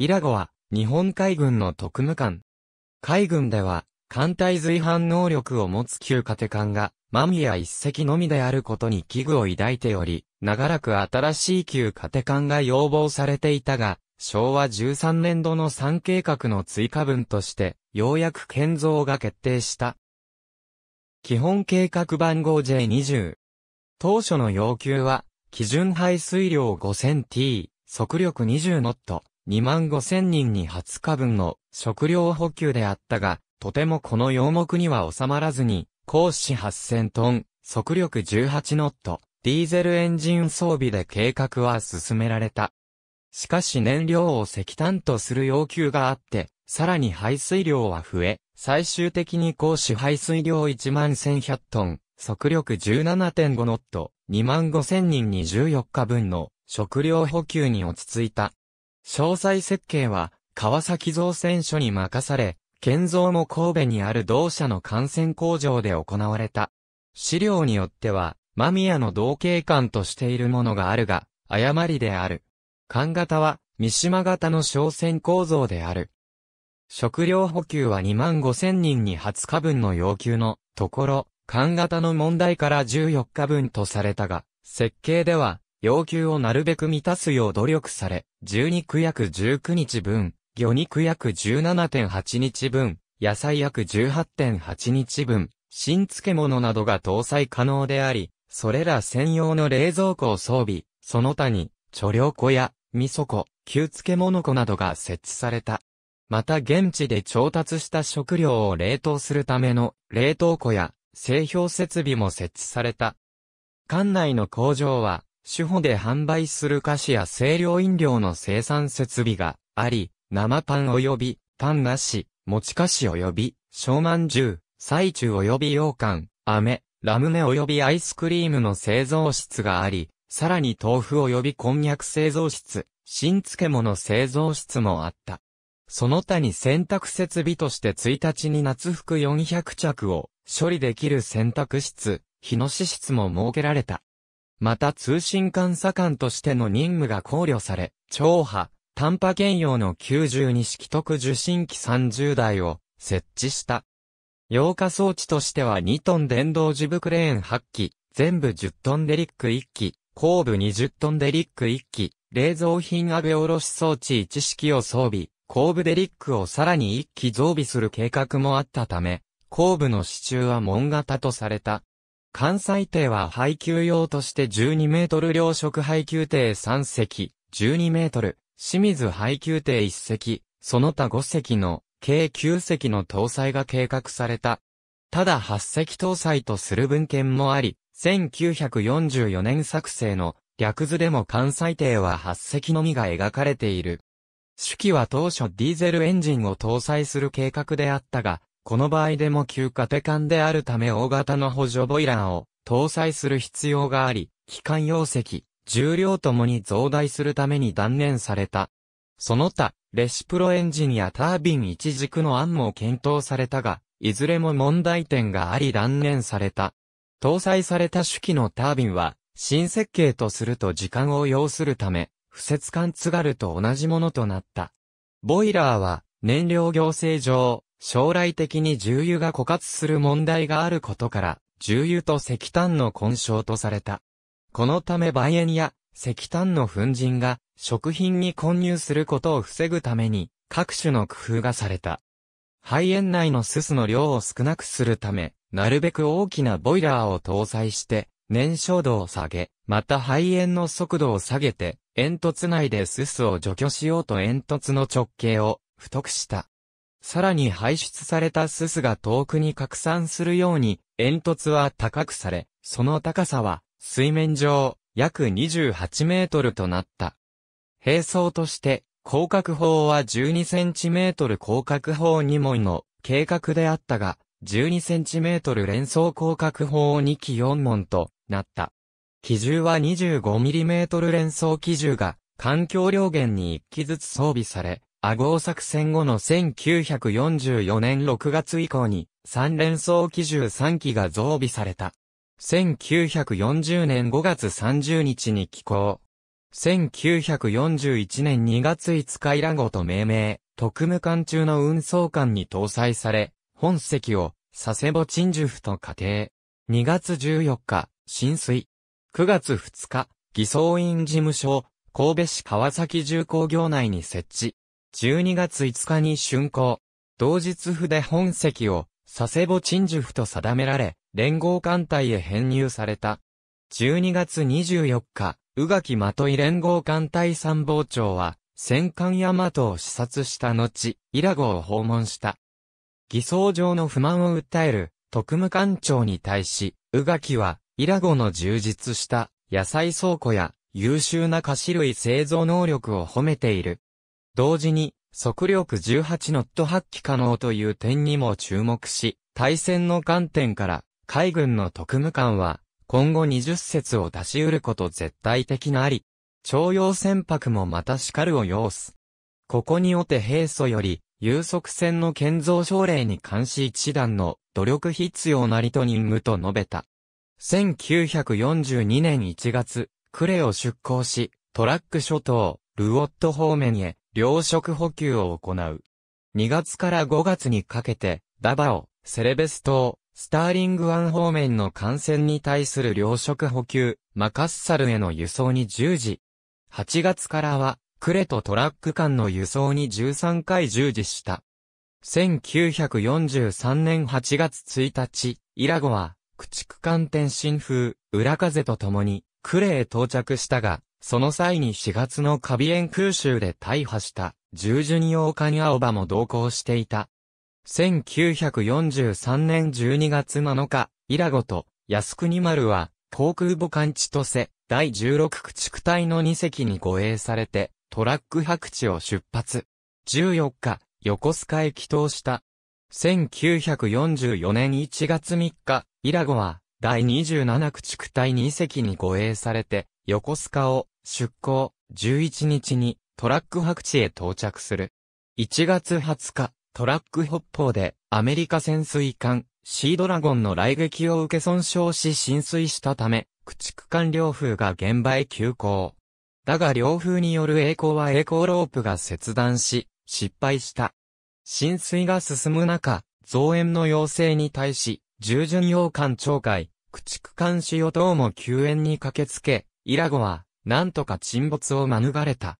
イラゴは、日本海軍の特務艦。海軍では、艦隊随伴能力を持つ旧カテ艦が、マミヤ一隻のみであることに危惧を抱いており、長らく新しい旧カテ艦が要望されていたが、昭和13年度の3計画の追加分として、ようやく建造が決定した。基本計画番号 J20。当初の要求は、基準排水量 5000t、速力20ノット、2万5千人に20日分の食料補給であったが、とてもこの要目には収まらずに、高子8000トン、速力18ノット、ディーゼルエンジン装備で計画は進められた。しかし燃料を石炭とする要求があって、さらに排水量は増え、最終的に高子排水量1万1100トン、速力17.5ノット、2万5000人に14日分の食料補給に落ち着いた。詳細設計は、川崎造船所に任され、建造も神戸にある同社の幹線工場で行われた。資料によっては、間宮の同型艦としているものがあるが、誤りである。艦型は、三島型の商船構造である。食料補給は2万5千人に20日分の要求のところ、艦型の問題から14日分とされたが、設計では要求をなるべく満たすよう努力され、12区約19日分、魚肉約17.8日分、野菜約18.8日分、新漬物などが搭載可能であり、それら専用の冷蔵庫を装備、その他に、貯量庫や、味噌庫、旧漬物庫などが設置された。また現地で調達した食料を冷凍するための冷凍庫や製氷設備も設置された。館内の工場は主歩で販売する菓子や清涼飲料の生産設備があり、生パン及び、パンなし、持ち菓子及び、小饅頭、最中及び羊羹、飴、ラムネ及びアイスクリームの製造室があり、さらに豆腐及びこんにゃく製造室、新漬物製造室もあった。その他に洗濯設備として1日に夏服400着を処理できる洗濯室、日の支室も設けられた。また通信監査官としての任務が考慮され、超波、短波兼用の92式特受信機30台を設置した。溶化装置としては2トン電動ジブクレーン8機、全部10トンデリック1機、後部20トンデリック1機、冷蔵品上げおろし装置1式を装備、後部デリックをさらに1機増備する計画もあったため、後部の支柱は門型とされた。関西艇は配給用として12メートル両色配給艇3隻、12メートル、清水配給艇1隻、その他5隻の計9隻の搭載が計画された。ただ8隻搭載とする文献もあり、1944年作成の略図でも関西艇は8隻のみが描かれている。手記は当初ディーゼルエンジンを搭載する計画であったが、この場合でも旧カテ間であるため大型の補助ボイラーを搭載する必要があり、機関容積、重量ともに増大するために断念された。その他、レシプロエンジンやタービン一軸の案も検討されたが、いずれも問題点があり断念された。搭載された主機のタービンは、新設計とすると時間を要するため、不設管津軽と同じものとなった。ボイラーは、燃料行政上、将来的に重油が枯渇する問題があることから、重油と石炭の混焼とされた。このため梅園や石炭の粉塵が食品に混入することを防ぐために各種の工夫がされた。肺炎内のススの量を少なくするため、なるべく大きなボイラーを搭載して燃焼度を下げ、また肺炎の速度を下げて煙突内でススを除去しようと煙突の直径を太くした。さらに排出されたすすが遠くに拡散するように、煙突は高くされ、その高さは、水面上、約28メートルとなった。並走として、広角砲は12センチメートル広角砲2門の計画であったが、12センチメートル連装広角砲2機4門となった。機銃は25ミリメートル連装機銃が、環境量限に1機ずつ装備され、アゴ作戦後の1944年6月以降に三連装機銃3機が増備された。1940年5月30日に寄港。1941年2月5日以ラゴと命名、特務艦中の運送艦に搭載され、本席を佐世保鎮守府と仮定。2月14日、浸水。9月2日、偽装員事務所、神戸市川崎重工業内に設置。12月5日に竣工。同日府で本籍を、佐世保鎮守府と定められ、連合艦隊へ編入された。12月24日、宇垣的井連合艦隊参謀長は、戦艦大和を視察した後、伊良号を訪問した。偽装上の不満を訴える、特務艦長に対し、宇垣は、伊良号の充実した、野菜倉庫や、優秀な菓子類製造能力を褒めている。同時に、速力18ノット発揮可能という点にも注目し、対戦の観点から、海軍の特務官は、今後20節を出し得ること絶対的なあり、徴用船舶もまた叱るを要す。ここにおて平素より、有速船の建造奨励に関し一段の努力必要なりと任務と述べた。1942年1月、クレを出港し、トラック諸島、ルオット方面へ、糧食補給を行う。2月から5月にかけて、ダバオ、セレベス島、スターリング湾方面の艦船に対する糧食補給、マカッサルへの輸送に従事。8月からは、クレとトラック間の輸送に13回従事した。1943年8月1日、イラゴは、駆逐艦天津風、裏風と共に、クレへ到着したが、その際に4月のカビエン空襲で大破した従順ニア青葉も同行していた。1943年12月7日、イラゴと靖国丸は航空母艦千歳第16駆逐隊の2隻に護衛されてトラック白地を出発。14日、横須賀へ帰投した。1944年1月3日、イラゴは第27駆逐隊2隻に護衛されて横須賀を出港11日にトラック白地へ到着する。1月20日、トラック北方でアメリカ潜水艦シードラゴンの来撃を受け損傷し浸水したため、駆逐艦両風が現場へ急行。だが両風による栄光は栄光ロープが切断し、失敗した。浸水が進む中、増援の要請に対し、従順洋艦長会、駆逐艦主与等も救援に駆けつけ、イラゴは、なんとか沈没を免れた。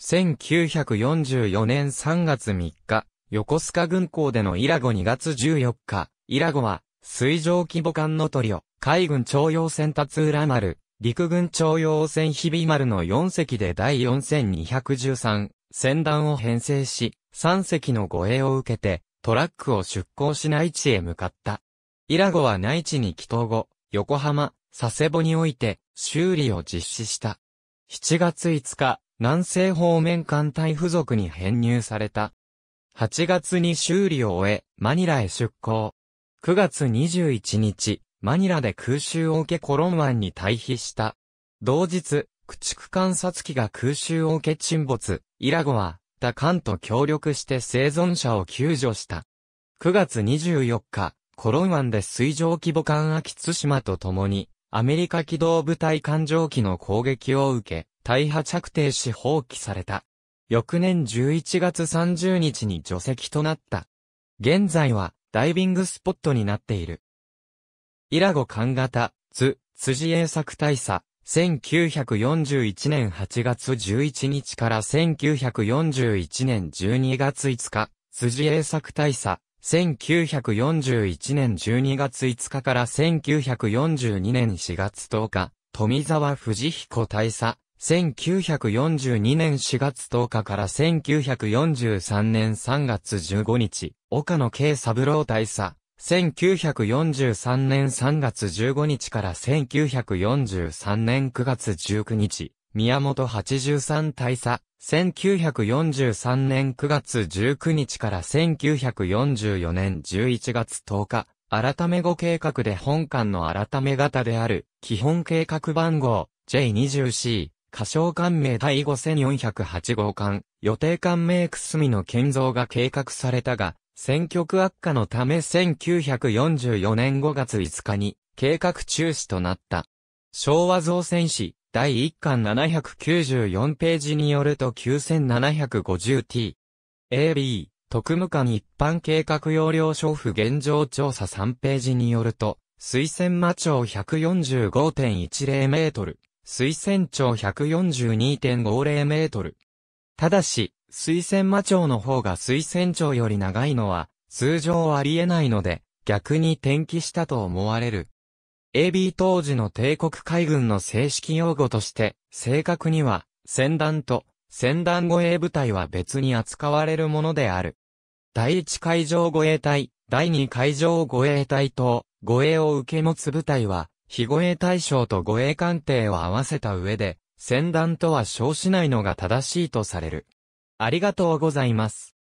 1944年3月3日、横須賀軍港でのイラゴ2月14日、イラゴは、水上規模艦のトリオ、海軍徴用船達浦丸、陸軍徴用船日々丸の4隻で第4213船団を編成し、3隻の護衛を受けて、トラックを出港し内地へ向かった。イラゴは内地に帰島後、横浜、佐世保において修理を実施した。7月5日、南西方面艦隊付属に編入された。8月に修理を終え、マニラへ出港。9月21日、マニラで空襲を受けコロン湾に退避した。同日、駆逐観察機が空襲を受け沈没、イラゴは、他艦と協力して生存者を救助した。9月24日、コロン湾で水上規模艦秋津島と共に、アメリカ機動部隊艦上機の攻撃を受け、大破着艇し放棄された。翌年11月30日に除籍となった。現在はダイビングスポットになっている。イラゴ艦型、津、辻栄作大佐、1941年8月11日から1941年12月5日、辻栄作大佐、1941年12月5日から1942年4月10日、富沢藤彦大佐、1942年4月10日から1943年3月15日、岡野慶三郎大佐、1943年3月15日から1943年9月19日、宮本83大佐、1943年9月19日から1944年11月10日、改め後計画で本館の改め型である、基本計画番号 J20C、歌唱官名第5408号館、予定館名くすみの建造が計画されたが、選挙区悪化のため1944年5月5日に計画中止となった。昭和造船士第1巻794ページによると 9750t。AB、特務官一般計画要領書婦現状調査3ページによると、水仙魔長145.10メートル、水仙長142.50メートル。ただし、水仙魔長の方が水仙長より長いのは、通常ありえないので、逆に転記したと思われる。AB 当時の帝国海軍の正式用語として、正確には、船団と、船団護衛部隊は別に扱われるものである。第一海上護衛隊、第二海上護衛隊等、護衛を受け持つ部隊は、非護衛対象と護衛艦艇を合わせた上で、船団とは称しないのが正しいとされる。ありがとうございます。